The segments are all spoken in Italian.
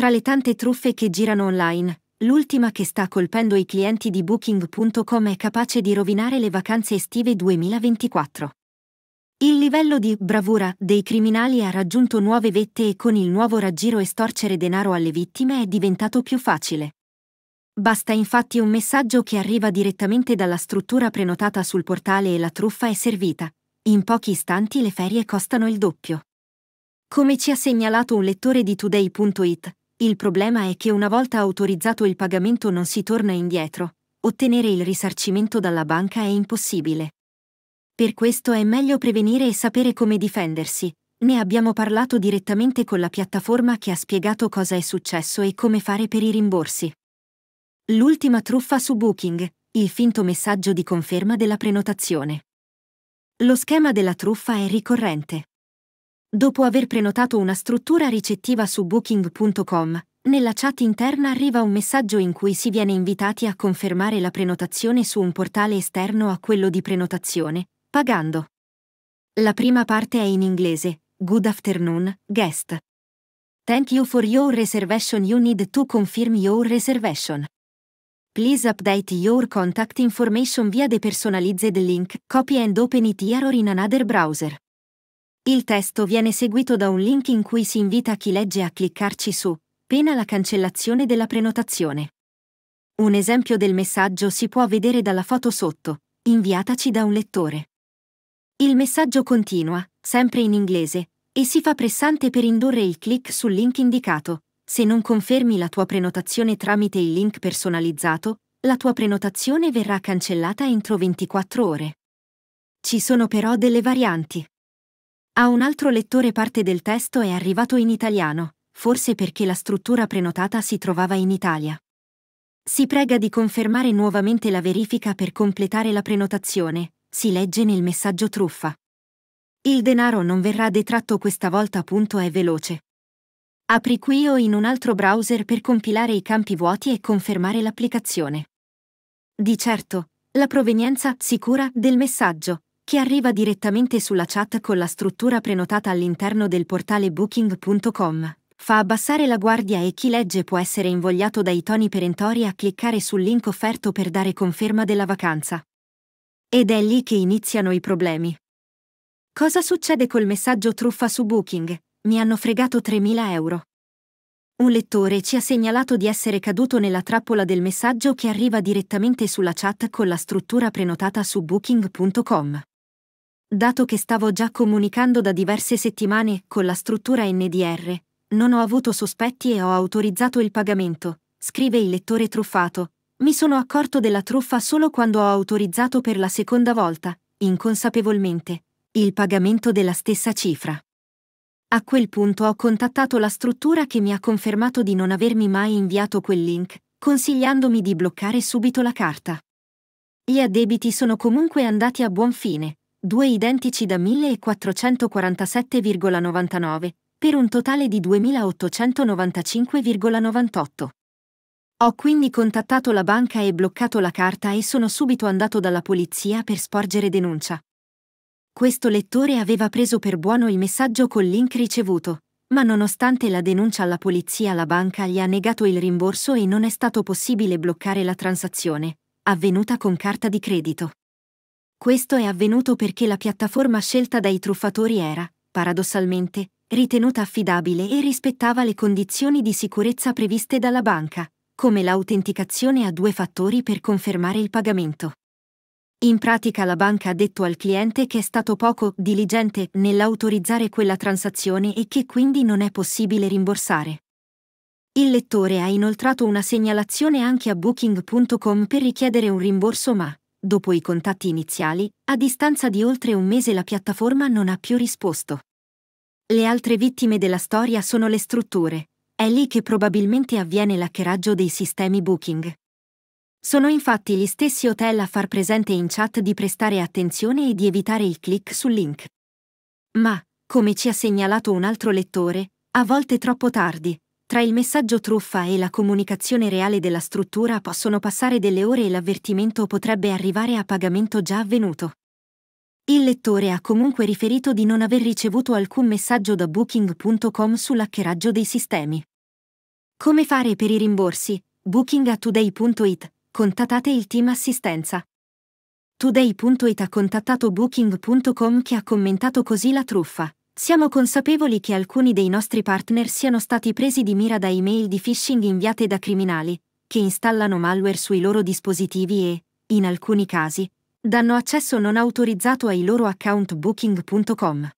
Tra le tante truffe che girano online, l'ultima che sta colpendo i clienti di Booking.com è capace di rovinare le vacanze estive 2024. Il livello di bravura dei criminali ha raggiunto nuove vette e con il nuovo raggiro estorcere denaro alle vittime è diventato più facile. Basta infatti un messaggio che arriva direttamente dalla struttura prenotata sul portale e la truffa è servita. In pochi istanti le ferie costano il doppio. Come ci ha segnalato un lettore di Today.it, il problema è che una volta autorizzato il pagamento non si torna indietro, ottenere il risarcimento dalla banca è impossibile. Per questo è meglio prevenire e sapere come difendersi. Ne abbiamo parlato direttamente con la piattaforma che ha spiegato cosa è successo e come fare per i rimborsi. L'ultima truffa su Booking, il finto messaggio di conferma della prenotazione. Lo schema della truffa è ricorrente. Dopo aver prenotato una struttura ricettiva su booking.com, nella chat interna arriva un messaggio in cui si viene invitati a confermare la prenotazione su un portale esterno a quello di prenotazione, pagando. La prima parte è in inglese, Good afternoon, guest. Thank you for your reservation. You need to confirm your reservation. Please update your contact information via the personalized link, copy and open it here or in another browser. Il testo viene seguito da un link in cui si invita chi legge a cliccarci su, pena la cancellazione della prenotazione. Un esempio del messaggio si può vedere dalla foto sotto, inviataci da un lettore. Il messaggio continua, sempre in inglese, e si fa pressante per indurre il clic sul link indicato. Se non confermi la tua prenotazione tramite il link personalizzato, la tua prenotazione verrà cancellata entro 24 ore. Ci sono però delle varianti. A un altro lettore parte del testo è arrivato in italiano, forse perché la struttura prenotata si trovava in Italia. Si prega di confermare nuovamente la verifica per completare la prenotazione, si legge nel messaggio truffa. Il denaro non verrà detratto questa volta punto è veloce. Apri qui o in un altro browser per compilare i campi vuoti e confermare l'applicazione. Di certo, la provenienza sicura del messaggio che arriva direttamente sulla chat con la struttura prenotata all'interno del portale booking.com. Fa abbassare la guardia e chi legge può essere invogliato dai toni perentori a cliccare sul link offerto per dare conferma della vacanza. Ed è lì che iniziano i problemi. Cosa succede col messaggio truffa su Booking? Mi hanno fregato 3.000 euro. Un lettore ci ha segnalato di essere caduto nella trappola del messaggio che arriva direttamente sulla chat con la struttura prenotata su booking.com. Dato che stavo già comunicando da diverse settimane con la struttura NDR, non ho avuto sospetti e ho autorizzato il pagamento, scrive il lettore truffato. Mi sono accorto della truffa solo quando ho autorizzato per la seconda volta, inconsapevolmente, il pagamento della stessa cifra. A quel punto ho contattato la struttura che mi ha confermato di non avermi mai inviato quel link, consigliandomi di bloccare subito la carta. Gli addebiti sono comunque andati a buon fine, due identici da 1447,99, per un totale di 2895,98. Ho quindi contattato la banca e bloccato la carta e sono subito andato dalla polizia per sporgere denuncia. Questo lettore aveva preso per buono il messaggio col link ricevuto, ma nonostante la denuncia alla polizia la banca gli ha negato il rimborso e non è stato possibile bloccare la transazione, avvenuta con carta di credito. Questo è avvenuto perché la piattaforma scelta dai truffatori era, paradossalmente, ritenuta affidabile e rispettava le condizioni di sicurezza previste dalla banca, come l'autenticazione a due fattori per confermare il pagamento. In pratica la banca ha detto al cliente che è stato poco diligente nell'autorizzare quella transazione e che quindi non è possibile rimborsare. Il lettore ha inoltrato una segnalazione anche a booking.com per richiedere un rimborso ma, dopo i contatti iniziali, a distanza di oltre un mese la piattaforma non ha più risposto. Le altre vittime della storia sono le strutture. È lì che probabilmente avviene l'hackeraggio dei sistemi Booking. Sono infatti gli stessi hotel a far presente in chat di prestare attenzione e di evitare il click sul link. Ma, come ci ha segnalato un altro lettore, a volte troppo tardi, tra il messaggio truffa e la comunicazione reale della struttura possono passare delle ore e l'avvertimento potrebbe arrivare a pagamento già avvenuto. Il lettore ha comunque riferito di non aver ricevuto alcun messaggio da booking.com sull'accheraggio dei sistemi. Come fare per i rimborsi? Booking a today.it, Contattate il team assistenza. Today.it ha contattato booking.com che ha commentato così la truffa. Siamo consapevoli che alcuni dei nostri partner siano stati presi di mira da email di phishing inviate da criminali, che installano malware sui loro dispositivi e, in alcuni casi, danno accesso non autorizzato ai loro account booking.com.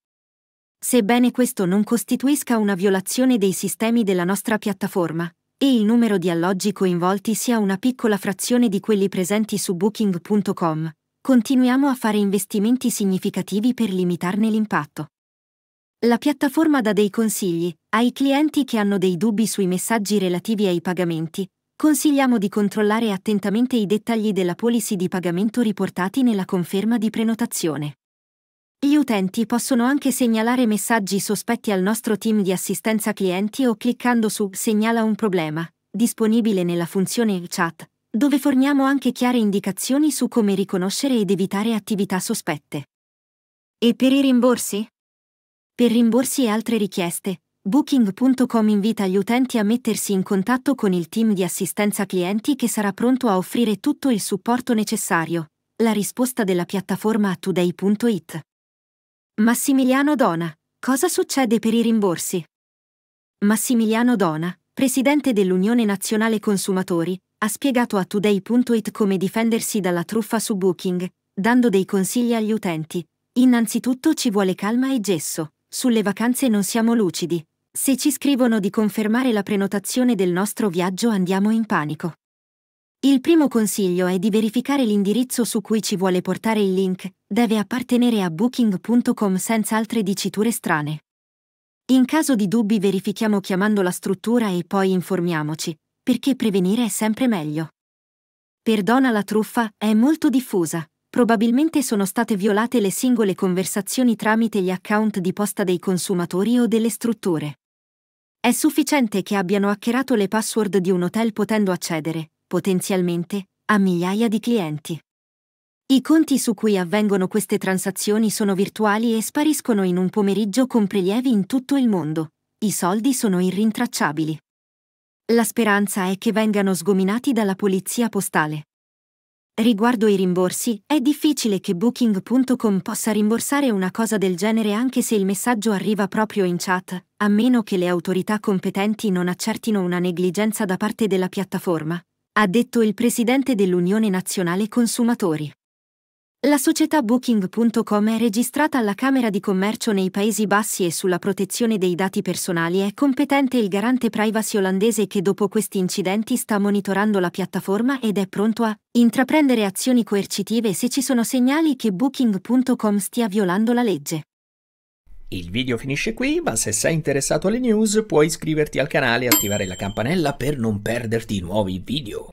Sebbene questo non costituisca una violazione dei sistemi della nostra piattaforma, e il numero di alloggi coinvolti sia una piccola frazione di quelli presenti su booking.com, continuiamo a fare investimenti significativi per limitarne l'impatto. La piattaforma dà dei consigli ai clienti che hanno dei dubbi sui messaggi relativi ai pagamenti. Consigliamo di controllare attentamente i dettagli della policy di pagamento riportati nella conferma di prenotazione. Gli utenti possono anche segnalare messaggi sospetti al nostro team di assistenza clienti o cliccando su Segnala un problema, disponibile nella funzione chat, dove forniamo anche chiare indicazioni su come riconoscere ed evitare attività sospette. E per i rimborsi? Per rimborsi e altre richieste, Booking.com invita gli utenti a mettersi in contatto con il team di assistenza clienti che sarà pronto a offrire tutto il supporto necessario. La risposta della piattaforma a today.it. Massimiliano Dona. Cosa succede per i rimborsi? Massimiliano Dona, presidente dell'Unione Nazionale Consumatori, ha spiegato a today.it come difendersi dalla truffa su Booking, dando dei consigli agli utenti. Innanzitutto ci vuole calma e gesso sulle vacanze non siamo lucidi. Se ci scrivono di confermare la prenotazione del nostro viaggio andiamo in panico. Il primo consiglio è di verificare l'indirizzo su cui ci vuole portare il link, deve appartenere a booking.com senza altre diciture strane. In caso di dubbi verifichiamo chiamando la struttura e poi informiamoci, perché prevenire è sempre meglio. Perdona la truffa è molto diffusa probabilmente sono state violate le singole conversazioni tramite gli account di posta dei consumatori o delle strutture. È sufficiente che abbiano hackerato le password di un hotel potendo accedere, potenzialmente, a migliaia di clienti. I conti su cui avvengono queste transazioni sono virtuali e spariscono in un pomeriggio con prelievi in tutto il mondo. I soldi sono irrintracciabili. La speranza è che vengano sgominati dalla polizia postale. Riguardo i rimborsi, è difficile che Booking.com possa rimborsare una cosa del genere anche se il messaggio arriva proprio in chat, a meno che le autorità competenti non accertino una negligenza da parte della piattaforma, ha detto il presidente dell'Unione Nazionale Consumatori. La società Booking.com è registrata alla Camera di Commercio nei Paesi Bassi e sulla protezione dei dati personali è competente il garante privacy olandese che dopo questi incidenti sta monitorando la piattaforma ed è pronto a intraprendere azioni coercitive se ci sono segnali che Booking.com stia violando la legge. Il video finisce qui, ma se sei interessato alle news puoi iscriverti al canale e attivare la campanella per non perderti nuovi video.